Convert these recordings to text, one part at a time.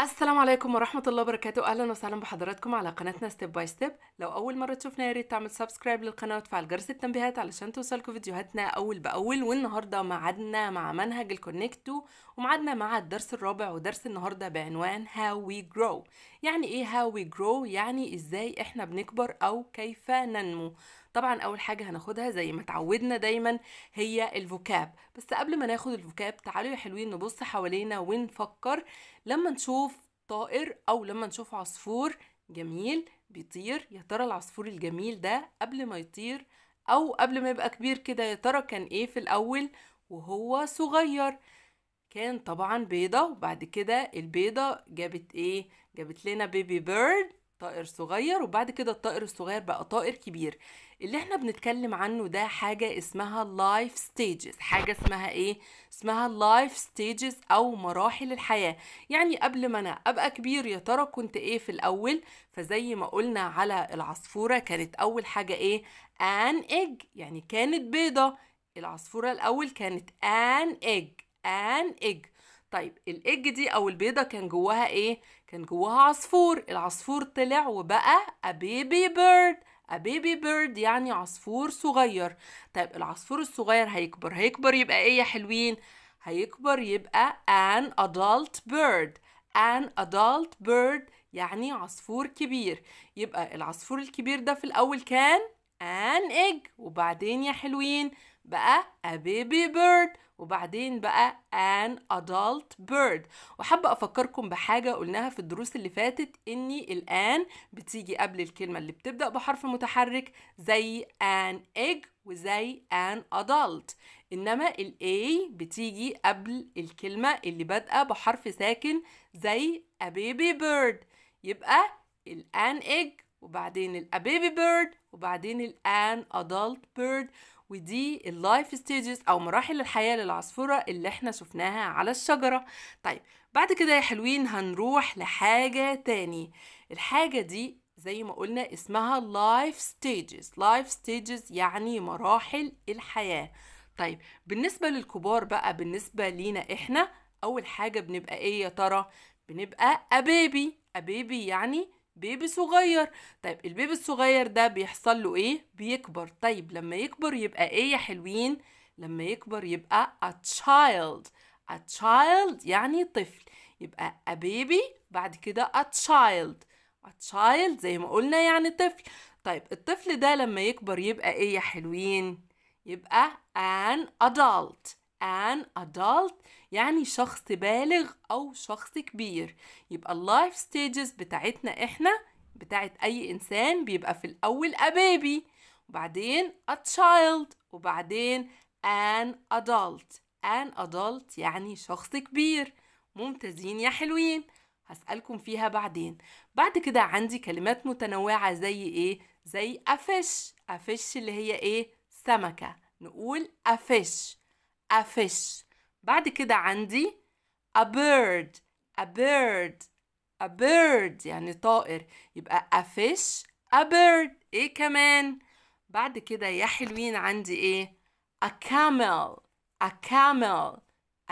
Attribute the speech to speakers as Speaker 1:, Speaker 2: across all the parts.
Speaker 1: السلام عليكم ورحمة الله وبركاته أهلا وسهلا بحضراتكم على قناتنا ستيب باي ستيب لو أول مرة تشوفنا يا ريت تعمل سبسكرايب للقناة وتفعل جرس التنبيهات علشان توصلكم فيديوهاتنا أول بأول والنهاردة معادنا مع منهج الكونكتو ومعادنا مع الدرس الرابع ودرس النهاردة بعنوان How We Grow يعني إيه How We Grow يعني إزاي إحنا بنكبر أو كيف ننمو طبعا اول حاجه هناخدها زي ما اتعودنا دايما هي الفوكاب بس قبل ما ناخد الفوكاب تعالوا يا حلوين نبص حوالينا ونفكر لما نشوف طائر او لما نشوف عصفور جميل بيطير يا ترى العصفور الجميل ده قبل ما يطير او قبل ما يبقى كبير كده يا ترى كان ايه في الاول وهو صغير كان طبعا بيضة وبعد كده البيضة جابت ايه جابت لنا بيبي بيرد طائر صغير وبعد كده الطائر الصغير بقى طائر كبير اللي احنا بنتكلم عنه ده حاجة اسمها لايف ستيجز حاجة اسمها ايه؟ اسمها لايف ستيجز او مراحل الحياة يعني قبل ما انا ابقى كبير يا ترى كنت ايه في الاول فزي ما قلنا على العصفورة كانت اول حاجة ايه؟ ان ايج يعني كانت بيضة العصفورة الاول كانت ان ايج ان ايج طيب الايج دي او البيضه كان جواها ايه كان جواها عصفور العصفور طلع وبقى a baby bird a baby bird يعني عصفور صغير طيب العصفور الصغير هيكبر هيكبر يبقى ايه يا حلوين هيكبر يبقى an adult bird an adult bird يعني عصفور كبير يبقى العصفور الكبير ده في الاول كان an egg وبعدين يا حلوين بقى a baby bird وبعدين بقى an adult bird وحابة أفكركم بحاجة قلناها في الدروس اللي فاتت إني الآن بتيجي قبل الكلمة اللي بتبدأ بحرف متحرك زي an egg وزي an adult إنما ال A بتيجي قبل الكلمة اللي بادئة بحرف ساكن زي a baby bird يبقى الان egg وبعدين الـ a baby bird وبعدين الان adult bird ودي اللايف ستيجز او مراحل الحياه للعصفوره اللي احنا شفناها على الشجره طيب بعد كده يا حلوين هنروح لحاجه تاني الحاجه دي زي ما قلنا اسمها لايف ستيجز لايف ستيجز يعني مراحل الحياه طيب بالنسبه للكبار بقى بالنسبه لينا احنا اول حاجه بنبقى ايه يا ترى بنبقى ابيبي ابيبي يعني بيبي صغير طيب البيبي الصغير ده بيحصل له ايه بيكبر طيب لما يكبر يبقى ايه يا حلوين لما يكبر يبقى a child a child يعني طفل يبقى a baby بعد كده a child a child زي ما قلنا يعني طفل طيب الطفل ده لما يكبر يبقى ايه يا حلوين يبقى an adult an adult يعني شخص بالغ أو شخص كبير يبقى اللايف ستيجز بتاعتنا إحنا بتاعت أي إنسان بيبقى في الأول a baby وبعدين a child وبعدين an adult an adult يعني شخص كبير ممتازين يا حلوين هسألكم فيها بعدين بعد كده عندي كلمات متنوعة زي إيه؟ زي أفش أفش اللي هي إيه؟ سمكة نقول أفش a fish بعد كده عندي a bird a bird a bird يعني طائر يبقى a fish a bird ايه كمان بعد كده يا حلوين عندي ايه a camel a camel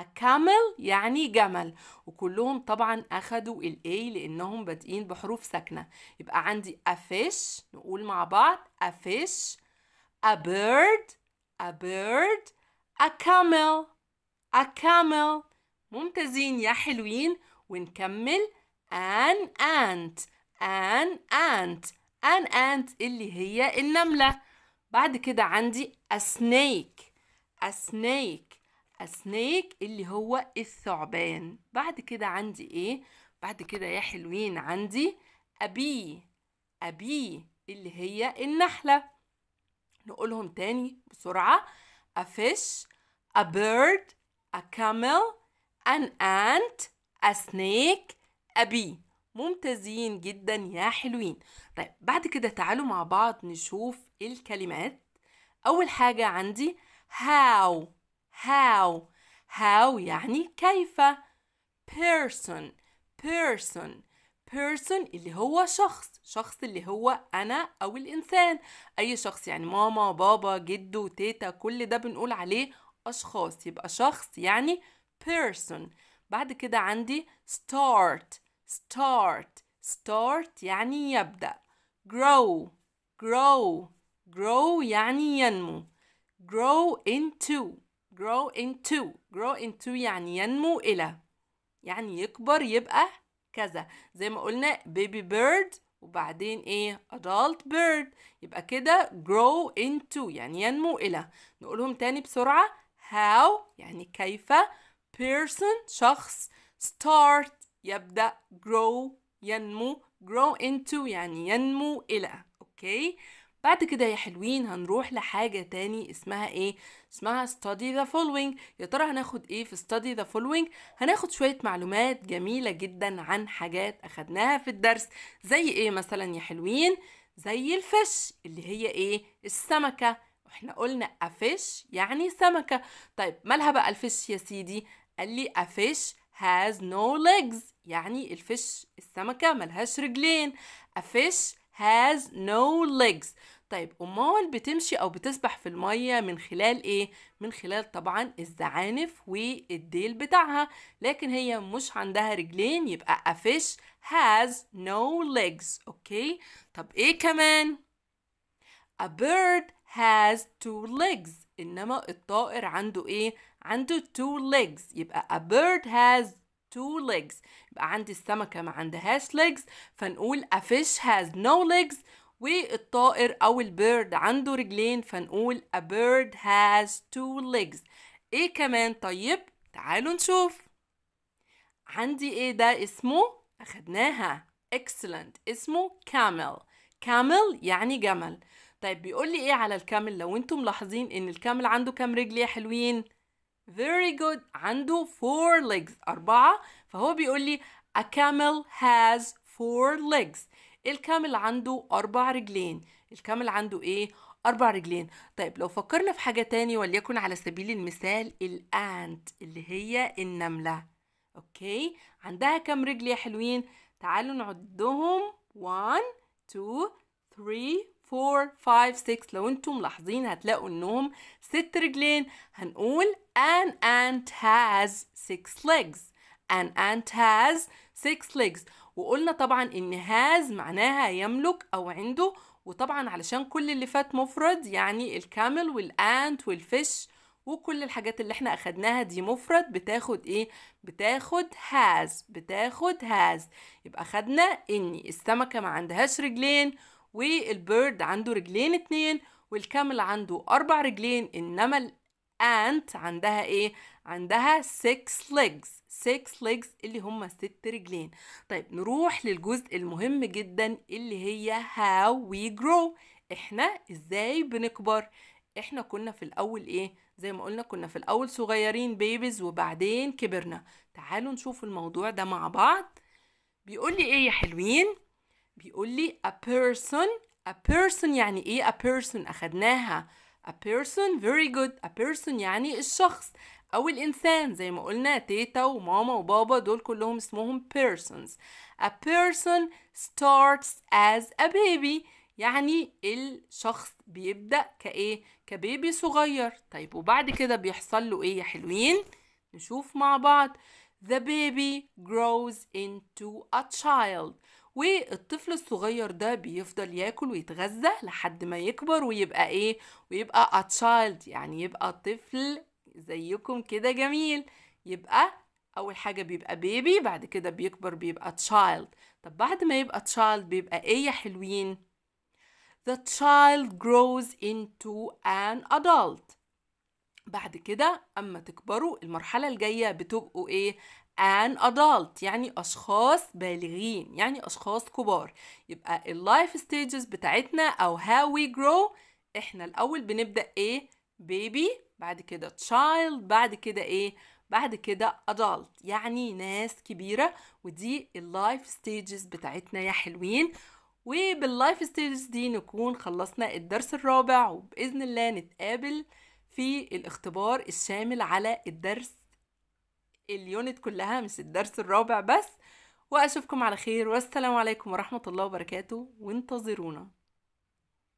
Speaker 1: a camel يعني جمل وكلهم طبعا اخدوا الاي لانهم بادئين بحروف ساكنه يبقى عندي a fish نقول مع بعض a fish a bird a bird أكمل أكمل ممتازين يا حلوين ونكمل an ant an ant an ant اللي هي النملة بعد كده عندي a snake a snake a snake اللي هو الثعبان بعد كده عندي ايه بعد كده يا حلوين عندي a bee a bee اللي هي النحلة نقولهم تاني بسرعة a fish, a bird, a camel, an ant, a snake, a bee ممتازين جدا يا حلوين طيب بعد كده تعالوا مع بعض نشوف الكلمات أول حاجة عندي how how how يعني كيف person person person اللي هو شخص شخص اللي هو أنا أو الإنسان أي شخص يعني ماما بابا جدو تيتا كل ده بنقول عليه أشخاص يبقى شخص يعني person بعد كده عندي start start start يعني يبدأ grow grow grow يعني ينمو grow into grow into grow into يعني ينمو إلى يعني يكبر يبقى كذا زي ما قلنا بيبي بيرد وبعدين ايه adult bird يبقى كده grow into يعني ينمو الى نقولهم تاني بسرعة how يعني كيف person شخص start يبدأ grow ينمو grow into يعني ينمو الى اوكي okay. بعد كده يا حلوين هنروح لحاجة تاني اسمها ايه اسمها study the following يا ترى هناخد ايه في study the following هناخد شوية معلومات جميلة جدا عن حاجات اخدناها في الدرس زي ايه مثلا يا حلوين زي الفش اللي هي ايه السمكة احنا قلنا افش يعني سمكة طيب مالها بقى الفش يا سيدي قال لي افش has no legs يعني الفش السمكة ملهاش رجلين افش has no legs طيب امال بتمشي او بتسبح في الميه من خلال ايه من خلال طبعا الزعانف والديل بتاعها لكن هي مش عندها رجلين يبقى a fish has no legs اوكي طب ايه كمان a bird has two legs انما الطائر عنده ايه عنده two legs يبقى a bird has two legs يبقى عندي السمكة ما عندهاش legs فنقول a fish has no legs والطائر أو البيرد عنده رجلين فنقول a bird has two legs إيه كمان طيب تعالوا نشوف عندي إيه ده اسمه أخدناها excellent اسمه camel camel يعني جمل طيب بيقول لي إيه على الكامل لو أنتم ملاحظين إن الكامل عنده كام رجل يا حلوين very good عنده four legs أربعة فهو بيقول لي a camel has four legs الكامل عنده أربع رجلين الكامل عنده إيه؟ أربع رجلين طيب لو فكرنا في حاجة تاني وليكن على سبيل المثال الأنت اللي هي النملة أوكي عندها كام رجل يا حلوين؟ تعالوا نعدهم 1 2 3 4 5 6 لو انتم ملاحظين هتلاقوا انهم ست رجلين هنقول an ant has six legs an ant has six legs وقلنا طبعا ان هاز معناها يملك او عنده وطبعا علشان كل اللي فات مفرد يعني الكامل والانت والفش وكل الحاجات اللي احنا اخدناها دي مفرد بتاخد ايه بتاخد هاز بتاخد هاز يبقى خدنا ان السمكه ما عندهاش رجلين والبيرد عنده رجلين اتنين والكامل عنده اربع رجلين انما ant عندها ايه عندها six legs six legs اللي هما ست رجلين طيب نروح للجزء المهم جدا اللي هي how we grow احنا ازاي بنكبر احنا كنا في الاول ايه زي ما قلنا كنا في الاول صغيرين بيبيز وبعدين كبرنا تعالوا نشوف الموضوع ده مع بعض بيقول لي ايه يا حلوين بيقول لي a person a person يعني ايه a person اخدناها A person very good A person يعني الشخص أو الإنسان زي ما قلنا تيتا وماما وبابا دول كلهم اسمهم persons A person starts as a baby يعني الشخص بيبدأ كإيه؟ كبيبي صغير طيب وبعد كده بيحصل له إيه يا حلوين؟ نشوف مع بعض The baby grows into a child والطفل الصغير ده بيفضل ياكل ويتغذى لحد ما يكبر ويبقى ايه ويبقى a child يعني يبقى طفل زيكم كده جميل يبقى اول حاجه بيبقى بيبي بعد كده بيكبر بيبقى child طب بعد ما يبقى child بيبقى ايه يا حلوين the child grows into an adult بعد كده اما تكبروا المرحله الجايه بتبقوا ايه an adult يعني أشخاص بالغين يعني أشخاص كبار يبقى اللايف stages بتاعتنا أو how we grow إحنا الأول بنبدأ إيه baby بعد كده child بعد كده إيه بعد كده adult يعني ناس كبيرة ودي اللايف stages بتاعتنا يا حلوين وباللايف ستيجز دي نكون خلصنا الدرس الرابع وبإذن الله نتقابل في الاختبار الشامل على الدرس اليونت كلها مش الدرس الرابع بس واشوفكم على خير والسلام عليكم ورحمه الله وبركاته وانتظرونا